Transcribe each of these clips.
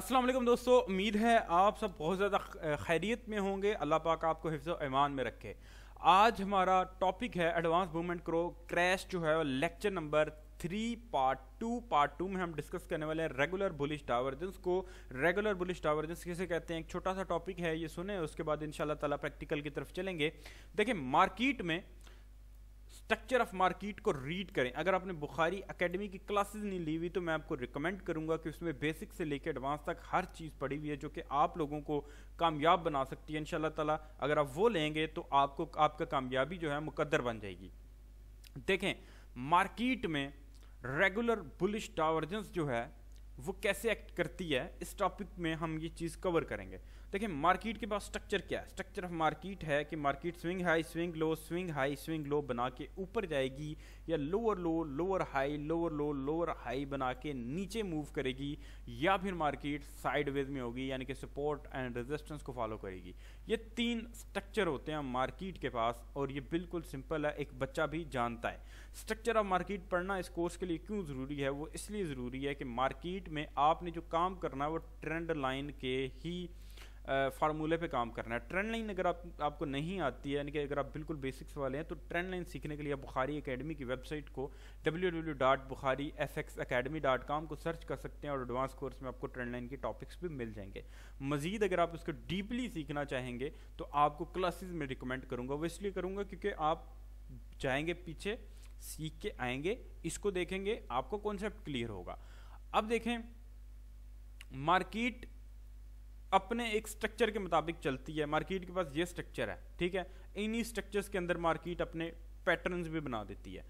असलम दोस्तों उम्मीद है आप सब बहुत ज़्यादा खैरियत में होंगे अल्लाह पाक आपको हिफ्ज़ ईमान में रखे आज हमारा टॉपिक है एडवांस मूवमेंट क्रो क्रैश जो है lecture number three part two part two में हम डिस्कस करने वाले हैं रेगुलर बुलिश डाइवर्जेंस को रेगुलर बुलिश डाइवर्जेंस किसे कहते हैं एक छोटा सा टॉपिक है ये सुने उसके बाद इन ताला प्रैक्टिकल की तरफ चलेंगे देखिए मार्केट में स्ट्रक्चर ऑफ मार्केट को रीड करें अगर आपने बुखारी एकेडमी की क्लासेस नहीं ली हुई तो मैं आपको रिकमेंड करूंगा कि उसमें बेसिक से लेकर एडवांस तक हर चीज़ पड़ी हुई है जो कि आप लोगों को कामयाब बना सकती है इन ताला अगर आप वो लेंगे तो आपको आपका कामयाबी जो है मुकदर बन जाएगी देखें मार्किट में रेगुलर बुलिश डावर्जेंस जो है वो कैसे एक्ट करती है इस टॉपिक में हम ये चीज़ कवर करेंगे देखिए मार्केट के पास स्ट्रक्चर क्या है स्ट्रक्चर ऑफ मार्केट है कि market swing high swing low swing high swing low बना के ऊपर जाएगी या lower low lower high lower low lower high बना के नीचे मूव करेगी या फिर मार्केट साइडवेज में होगी यानी कि सपोर्ट एंड रेजिस्टेंस को फॉलो करेगी ये तीन स्ट्रक्चर होते हैं मार्केट के पास और ये बिल्कुल सिंपल है एक बच्चा भी जानता है स्ट्रक्चर ऑफ मार्केट पढ़ना इस कोर्स के लिए क्यों ज़रूरी है वो इसलिए ज़रूरी है कि मार्केट में आपने जो काम करना है वो ट्रेंड लाइन के ही फार्मूले पे काम करना है ट्रेंड लाइन अगर आप आपको नहीं आती है यानी कि अगर आप बिल्कुल बेसिक्स वाले हैं तो ट्रेंड लाइन सीखने के लिए बुखारी एकेडमी की वेबसाइट को W W dot Bukhari S X academy dot com को सर्च कर सकते हैं और एडवांस कोर्स में आपको ट्रेंड लाइन के टॉपिक्स भी मिल जाएंगे मजीद अगर आप उसको डीपली सीखना चाहेंगे तो आपको क्लासेज में रिकमेंड करूँगा वो इसलिए करूँगा क्योंकि आप जाएंगे पीछे सीख के आएंगे इसको देखेंगे आपको कॉन्सेप्ट क्लियर होगा अब देखें मार्केट अपने एक स्ट्रक्चर के मुताबिक चलती है मार्केट के पास ये स्ट्रक्चर है ठीक है इन्हीं स्ट्रक्चर्स के अंदर मार्केट अपने पैटर्न्स भी बना देती है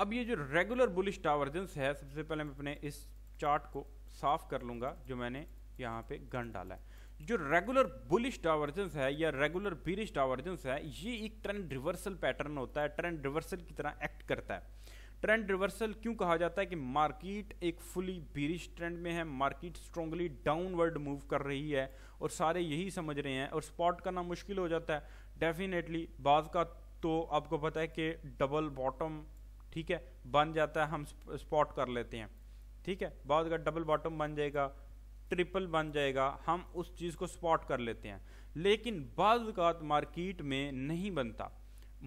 अब ये जो रेगुलर बुलिश डावर्जेंस है सबसे पहले मैं अपने इस चार्ट को साफ कर लूँगा जो मैंने यहाँ पे गन डाला है जो रेगुलर बुलिश डावर्जेंस है या रेगुलर बीरिश डावर्जेंस है ये एक ट्रेंड रिवर्सल पैटर्न होता है ट्रेंड रिवर्सल की तरह एक्ट करता है ट्रेंड रिवर्सल क्यों कहा जाता है कि मार्केट एक फुली बीरिश ट्रेंड में है मार्केट स्ट्रोंगली डाउनवर्ड मूव कर रही है और सारे यही समझ रहे हैं और स्पॉट करना मुश्किल हो जाता है डेफिनेटली बाद का तो आपको पता है कि डबल बॉटम ठीक है बन जाता है हम स्पॉट कर लेते हैं ठीक है बाद का डबल बॉटम बन जाएगा ट्रिपल बन जाएगा हम उस चीज़ को स्पॉट कर लेते हैं लेकिन बाद मार्केट में नहीं बनता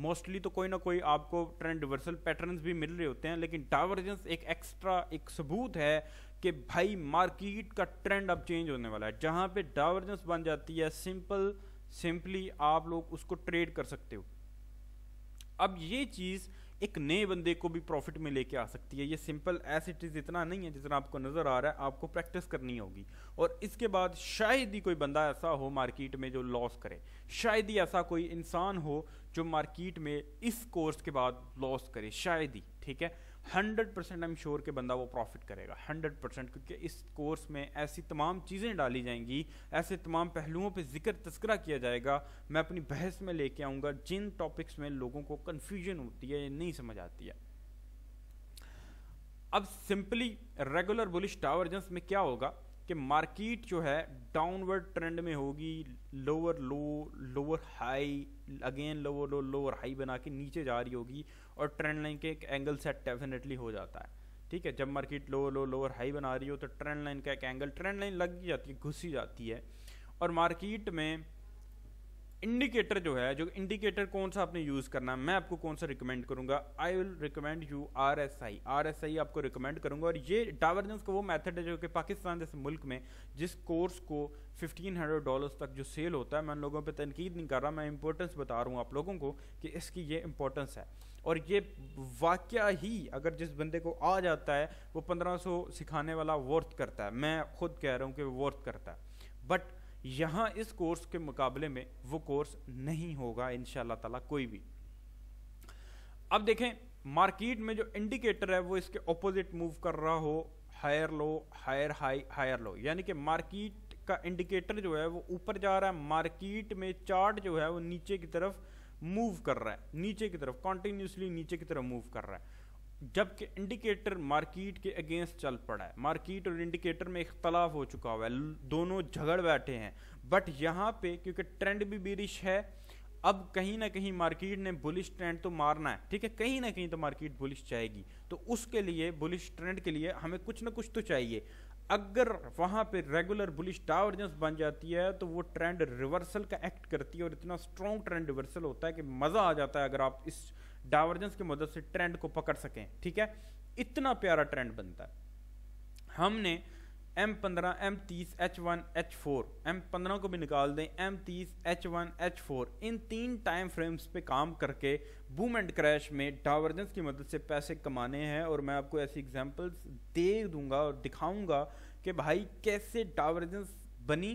मोस्टली तो कोई ना कोई आपको ट्रेंड रिवर्सल पैटर्न्स भी मिल रहे होते हैं लेकिन डाइवर्जेंस एक एक्स्ट्रा एक सबूत है कि भाई मार्केट का ट्रेंड अब चेंज होने वाला है जहाँ पे डाइवर्जेंस बन जाती है सिंपल सिंपली आप लोग उसको ट्रेड कर सकते हो अब ये चीज़ एक नए बंदे को भी प्रॉफिट में लेके आ सकती है ये सिंपल एस इट इज़ इतना नहीं है जितना आपको नज़र आ रहा है आपको प्रैक्टिस करनी होगी और इसके बाद शायद ही कोई बंदा ऐसा हो मार्केट में जो लॉस करे शायद ही ऐसा कोई इंसान हो जो मार्केट में इस कोर्स के बाद लॉस करे शायद ही ठीक है hundred percent I am sure के बंदा वो प्रॉफिट करेगा हंड्रेड परसेंट क्योंकि इस कोर्स में ऐसी तमाम चीज़ें डाली जाएंगी ऐसे तमाम पहलुओं पे जिक्र तस्करा किया जाएगा मैं अपनी बहस में लेके आऊँगा जिन टॉपिक्स में लोगों को कन्फ्यूजन होती है नहीं समझ आती है अब simply regular bullish divergence में क्या होगा कि मार्केट जो है डाउनवर्ड ट्रेंड में होगी lower low lower high again lower low lower high बना के नीचे जा रही होगी और ट्रेंड लाइन के एक एंगल सेट डेफिनेटली हो जाता है ठीक है जब market low low lower high बना रही हो तो ट्रेंड लाइन का एक एंगल ट्रेंड लाइन लग जाती है घुसी जाती है और मार्केट में इंडिकेटर जो है जो इंडिकेटर कौन सा आपने यूज़ करना मैं आपको कौन सा रिकमेंड करूंगा I will recommend you R S I R S I आपको रिकमेंड करूंगा और ये डावर्जेंस का वो मेथड है जो कि पाकिस्तान जैसे मुल्क में जिस कोर्स को 1500 डॉलर्स तक जो सेल होता है मैं उन लोगों पे तनकीद नहीं कर रहा मैं इंपॉर्टेंस बता रहा हूँ आप लोगों को कि इसकी ये इंपॉर्टेंस है और ये वाक्य ही अगर जिस बंदे को आ जाता है वो सौ सिखाने वाला वर्थ करता है मैं खुद कह रहा हूँ कि वो वर्थ करता है बट यहाँ इस कोर्स के मुकाबले में वो कोर्स नहीं होगा इन ताला कोई भी अब देखें मार्केट में जो इंडिकेटर है वो इसके ऑपोजिट मूव कर रहा हो higher low higher high higher low यानी कि मार्केट का इंडिकेटर जो है वो ऊपर जा रहा है मार्केट में चार्ट जो है वो नीचे की तरफ मूव कर रहा है नीचे की तरफ कॉन्टिन्यूसली नीचे की तरफ मूव कर रहा है जबकि इंडिकेटर मार्किट के अगेंस्ट चल पड़ा है मार्किट और इंडिकेटर में इख्तलाफ हो चुका हुआ है दोनों झगड़ बैठे हैं बट यहाँ पे क्योंकि ट्रेंड भी बिरिश है अब कहीं ना कहीं मार्केट ने बुलिश ट्रेंड तो मारना है ठीक है कहीं ना कहीं तो मार्केट बुलिश चाहेगी तो उसके लिए बुलिश ट्रेंड के लिए हमें कुछ ना कुछ तो चाहिए अगर वहाँ पे रेगुलर बुलिश डावर्जेंस बन जाती है तो वो ट्रेंड रिवर्सल का एक्ट करती है और इतना स्ट्रॉन्ग ट्रेंड रिवर्सल होता है कि मज़ा आ जाता है अगर आप इस डाइवर्जेंस की मदद से ट्रेंड को पकड़ सकें ठीक है इतना प्यारा ट्रेंड बनता है हमने एम पंद्रह एम तीस H one H four M पंद्रह को भी निकाल दें एम तीस एच वन एच फोर इन तीन टाइम फ्रेम्स पे काम करके बूम एंड क्रैश में डाइवर्जेंस की मदद से पैसे कमाने हैं और मैं आपको ऐसी एग्जांपल्स दे दूंगा और दिखाऊंगा कि भाई कैसे डाइवर्जेंस बनी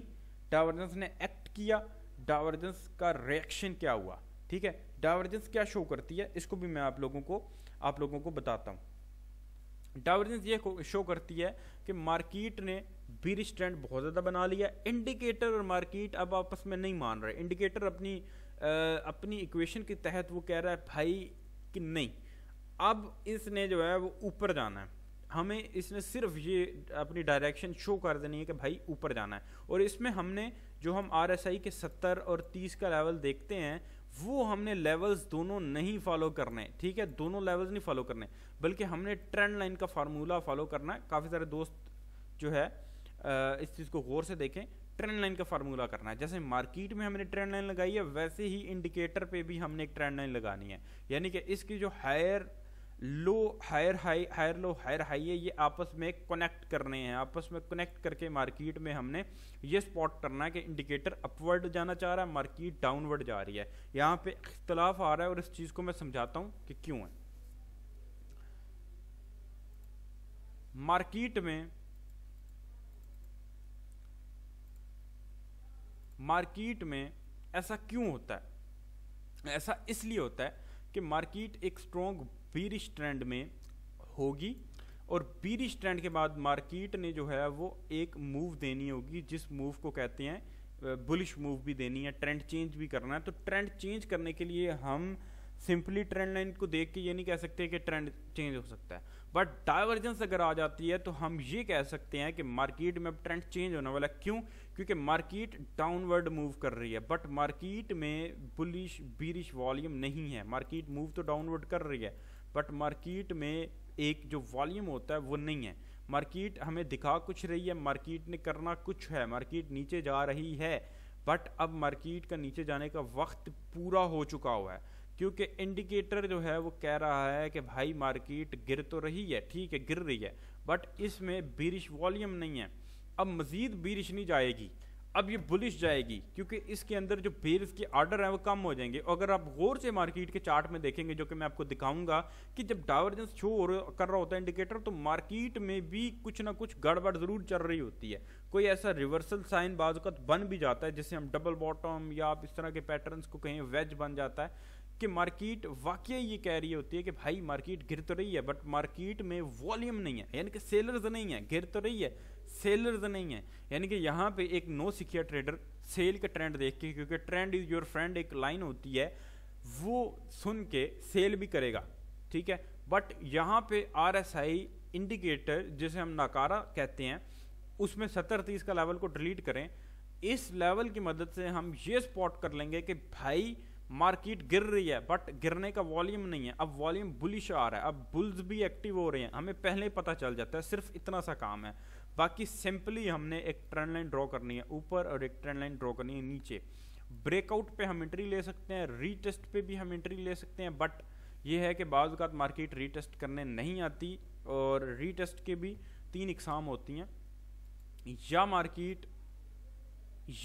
डाइवर्जेंस ने एक्ट किया डाइवर्जेंस का रिएक्शन क्या हुआ ठीक है डाइवर्जेंस क्या शो करती है इसको भी मैं आप लोगों को आप लोगों को बताता हूँ डाइवर्जेंस ये शो करती है कि मार्केट ने बीर स्टैंड बहुत ज़्यादा बना लिया इंडिकेटर और मार्केट अब आपस में नहीं मान रहे इंडिकेटर अपनी आ, अपनी इक्वेशन के तहत वो कह रहा है भाई कि नहीं अब इसने जो है वो ऊपर जाना है हमें इसने सिर्फ ये अपनी डायरेक्शन शो कर देनी है कि भाई ऊपर जाना है और इसमें हमने जो हम आर के सत्तर और तीस का लेवल देखते हैं वो हमने लेवल्स दोनों नहीं फॉलो करने ठीक है दोनों लेवल्स नहीं फॉलो करने बल्कि हमने ट्रेंड लाइन का फार्मूला फॉलो करना है काफ़ी सारे दोस्त जो है इस चीज़ को गौर से देखें ट्रेंड लाइन का फार्मूला करना है जैसे मार्केट में हमने ट्रेंड लाइन लगाई है वैसे ही इंडिकेटर पे भी हमने एक ट्रेंड लाइन लगानी है यानी कि इसकी जो higher low higher high higher low higher high है ये आपस में कनेक्ट करने हैं आपस में कनेक्ट करके मार्केट में हमने ये स्पॉट करना है कि इंडिकेटर अपवर्ड जाना चाह रहा है मार्केट डाउनवर्ड जा रही है यहाँ पे इख्तलाफ आ रहा है और इस चीज़ को मैं समझाता हूँ कि क्यों है मार्केट में मार्केट में ऐसा क्यों होता है ऐसा इसलिए होता है कि मार्केट एक स्ट्रॉन्ग बीरिश ट्रेंड में होगी और बीरिश ट्रेंड के बाद मार्केट ने जो है वो एक मूव देनी होगी जिस मूव को कहते हैं बुलिश मूव भी देनी है ट्रेंड चेंज भी करना है तो ट्रेंड चेंज करने के लिए हम सिंपली ट्रेंड लाइन को देख के ये नहीं कह सकते कि ट्रेंड चेंज हो सकता है बट डाइवर्जेंस अगर आ जाती है तो हम ये कह सकते हैं कि मार्केट में अब ट्रेंड चेंज होने वाला है क्यों क्योंकि मार्केट डाउनवर्ड मूव कर रही है बट मार्केट में बुलिश बीरिश वॉल्यूम नहीं है मार्केट मूव तो डाउनवर्ड कर रही है बट मार्केट में एक जो वॉल्यूम होता है वो नहीं है मार्केट हमें दिखा कुछ रही है मार्केट ने करना कुछ है मार्केट नीचे जा रही है बट अब मार्केट का नीचे जाने का वक्त पूरा हो चुका हुआ है क्योंकि इंडिकेटर जो है वो कह रहा है कि भाई मार्केट गिर तो रही है ठीक है गिर रही है बट इसमें बिरिश वॉल्यूम नहीं है अब मज़ीद बिरिश नहीं जाएगी अब ये बुलिश जाएगी क्योंकि इसके अंदर जो बेयर्स के ऑर्डर हैं वो कम हो जाएंगे अगर आप गौर से मार्केट के चार्ट में देखेंगे जो कि मैं आपको दिखाऊंगा कि जब डाइवर्जेंस शो कर रहा होता है इंडिकेटर तो मार्केट में भी कुछ ना कुछ गड़बड़ ज़रूर चल रही होती है कोई ऐसा रिवर्सल साइन बाज़त बन भी जाता है जिससे हम डबल बॉटम या आप इस तरह के पैटर्न को कहीं वेज बन जाता है कि मार्केट वाकई ये कह रही होती है कि भाई मार्केट गिर तो रही है बट मार्केट में वॉल्यूम नहीं है यानी कि सेलर्स नहीं है गिर तो रही है सेलर्स नहीं है यानी कि यहाँ पे एक नो सिकिया ट्रेडर सेल का ट्रेंड देख के क्योंकि ट्रेंड इज योर फ्रेंड एक लाइन होती है वो सुन के सेल भी करेगा ठीक है बट यहाँ पे आर एस आई इंडिकेटर जिसे हम नाकारा कहते हैं उसमें सत्तर तीस का लेवल को डिलीट करें इस लेवल की मदद से हम ये स्पॉट कर लेंगे कि भाई मार्केट गिर रही है बट गिरने का वॉल्यूम नहीं है अब वॉल्यूम बुलिश आ रहा है अब बुल्स भी एक्टिव हो रहे हैं हमें पहले ही पता चल जाता है सिर्फ इतना सा काम है बाकी सिंपली हमने एक ट्रेंड लाइन ड्रॉ करनी है ऊपर और एक ट्रेंड लाइन ड्रॉ करनी है नीचे ब्रेकआउट पे हम एंट्री ले सकते हैं रीटेस्ट पे भी हम एंट्री ले सकते हैं बट ये है कि बाज़ मार्केट रीटेस्ट करने नहीं आती और रीटेस्ट के भी तीन इकसाम होती हैं या मार्केट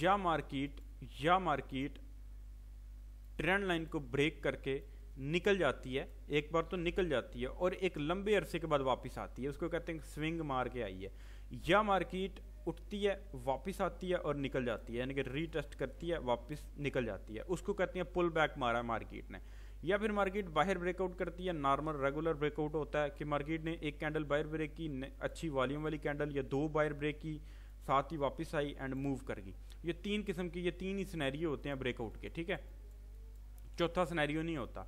या मार्केट या मार्केट ट्रेंड लाइन को ब्रेक करके निकल जाती है एक बार तो निकल जाती है और एक लंबे अरसे के बाद वापस आती है उसको कहते हैं स्विंग मार के आई है या मार्केट उठती है वापस आती है और निकल जाती है यानी कि रीटेस्ट करती है वापस निकल जाती है उसको कहते हैं पुल बैक मारा मार्केट ने या फिर मार्केट बाहर ब्रेकआउट करती है नॉर्मल रेगुलर ब्रेकआउट होता है कि मार्केट ने एक कैंडल बाहर ब्रेक की अच्छी वॉल्यूम वाली कैंडल या दो बाहर ब्रेक की साथ ही वापस आई एंड मूव कर गई ये तीन किस्म की ये तीन ही सिनेरियो होते हैं ब्रेकआउट के ठीक है चौथा सिनेरियो नहीं होता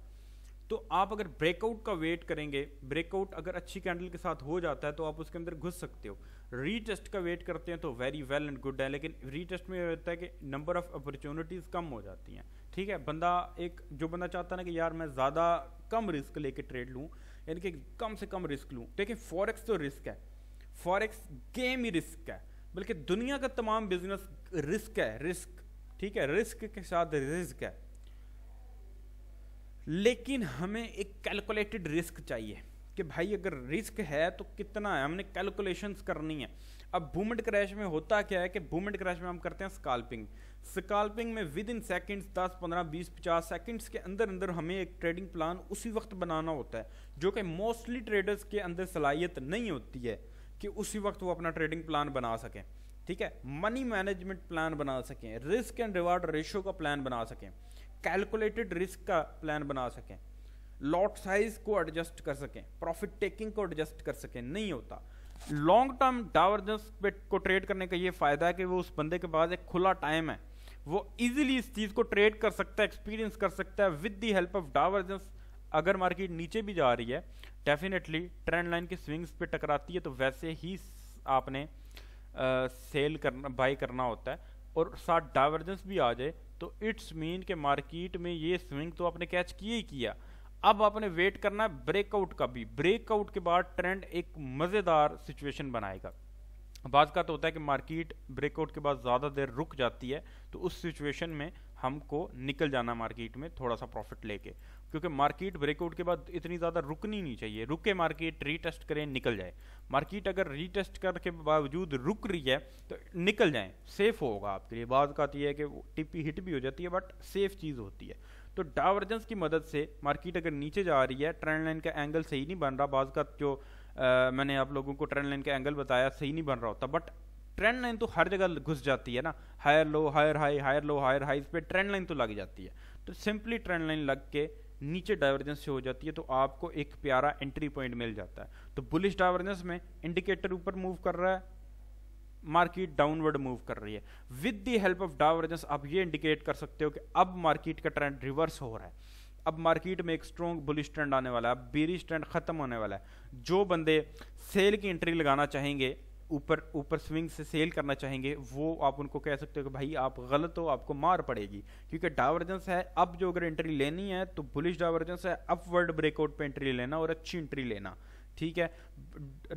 तो आप अगर ब्रेकआउट का वेट करेंगे ब्रेकआउट अगर अच्छी कैंडल के साथ हो जाता है तो आप उसके अंदर घुस सकते हो रीटेस्ट का वेट करते हैं तो वेरी वेल एंड गुड है लेकिन रीटेस्ट में होता है कि नंबर ऑफ अपॉर्चुनिटीज़ कम हो जाती हैं ठीक है बंदा एक जो बंदा चाहता ना कि यार मैं ज़्यादा कम रिस्क लेके ट्रेड लूँ यानी कि कम से कम रिस्क लूँ देखिए फॉरेक्स तो रिस्क है फॉरेक्स गेम ही रिस्क है बल्कि दुनिया का तमाम बिजनेस रिस्क है रिस्क ठीक है रिस्क के साथ रिस्क है लेकिन हमें एक कैलकुलेटेड रिस्क चाहिए कि भाई अगर रिस्क है तो कितना है हमने कैलकुलेशंस करनी है अब बूमड क्रैश में होता क्या है कि बूमड क्रैश में हम करते हैं स्काल्पिंग स्काल्पिंग में विद इन सेकेंड्स दस पंद्रह बीस पचास सेकेंड्स के अंदर अंदर हमें एक ट्रेडिंग प्लान उसी वक्त बनाना होता है जो कि मोस्टली ट्रेडर्स के अंदर सलाहियत नहीं होती है कि उसी वक्त वो अपना ट्रेडिंग प्लान बना सकें ठीक है मनी मैनेजमेंट प्लान बना सकें रिस्क एंड रिवार्ड रेशो का प्लान बना सकें कैलकुलेटेड रिस्क का प्लान बना सकें लॉट साइज को एडजस्ट कर सकें प्रॉफिट टेकिंग को एडजस्ट कर सकें नहीं होता लॉन्ग टर्म डावर्जेंस को ट्रेड करने का ये फायदा है कि वो उस बंदे के पास एक खुला टाइम है वो इजीली इस चीज़ को ट्रेड कर सकता है एक्सपीरियंस कर सकता है with the help of divergence अगर मार्केट नीचे भी जा रही है डेफिनेटली ट्रेंड लाइन की स्विंग्स पे टकराती है तो वैसे ही आपने सेल करना बाई करना होता है और साथ डाइवर्जेंस भी आ जाए तो इट्स मीन के मार्केट में ये स्विंग तो आपने कैच किया ही किया अब आपने वेट करना है ब्रेकआउट का भी ब्रेकआउट के बाद ट्रेंड एक मज़ेदार सिचुएशन बनाएगा बाज का तो होता है कि मार्केट ब्रेकआउट के बाद ज़्यादा देर रुक जाती है तो उस सिचुएशन में हमको निकल जाना मार्केट में थोड़ा सा प्रॉफिट लेके क्योंकि मार्केट ब्रेकआउट के बाद इतनी ज़्यादा रुकनी नहीं चाहिए रुके मार्केट रीटेस्ट करें निकल जाए मार्केट अगर रीटेस्ट करके बावजूद रुक रही है तो निकल जाए सेफ होगा आपके लिए बात का तो है कि टिप्पी हिट भी हो जाती है बट सेफ चीज़ होती है तो डावर्जेंस की मदद से मार्केट अगर नीचे जा रही है ट्रेंड लाइन का एंगल सही नहीं बन रहा बाज का जो आ, मैंने आप लोगों को ट्रेंड लाइन का एंगल बताया सही नहीं बन रहा होता बट ट्रेंड लाइन तो हर जगह घुस जाती है ना higher low higher high higher low higher high इस पर ट्रेंड लाइन तो लग जाती है तो सिंपली ट्रेंड लाइन लग के नीचे डाइवर्जेंस हो जाती है तो आपको एक प्यारा एंट्री पॉइंट मिल जाता है तो बुलिश डाइवर्जेंस में इंडिकेटर ऊपर मूव कर रहा है मार्केट डाउनवर्ड मूव कर रही है with the help of divergence आप ये इंडिकेट कर सकते हो कि अब मार्केट का ट्रेंड रिवर्स हो रहा है अब मार्केट में एक स्ट्रॉन्ग बुलिश ट्रेंड आने वाला है अब बेरिश ट्रेंड खत्म होने वाला है जो बंदे सेल की एंट्री लगाना चाहेंगे ऊपर ऊपर स्विंग से सेल करना चाहेंगे वो आप उनको कह सकते हो कि भाई आप गलत हो आपको मार पड़ेगी क्योंकि डावर्जेंस है अब जो अगर एंट्री लेनी है तो बुलिश डाइवर्जेंस है अपवर्ड ब्रेकआउट पे एंट्री लेना और अच्छी एंट्री लेना ठीक है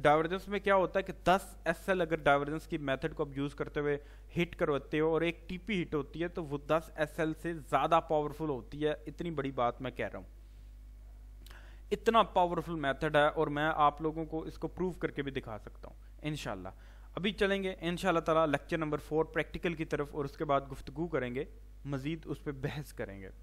डाइवर्जेंस में क्या होता है कि 10 एस अगर डाइवर्जेंस की मेथड को आप यूज़ करते हुए हिट करवाते हो और एक टीपी हिट होती है तो वो 10 एस से ज़्यादा पावरफुल होती है इतनी बड़ी बात मैं कह रहा हूँ इतना पावरफुल मेथड है और मैं आप लोगों को इसको प्रूव करके भी दिखा सकता हूँ इनशाला अभी चलेंगे इन ताला लेक्चर नंबर फोर प्रैक्टिकल की तरफ और उसके बाद गुफ्तु करेंगे मज़ीद उस पर बहस करेंगे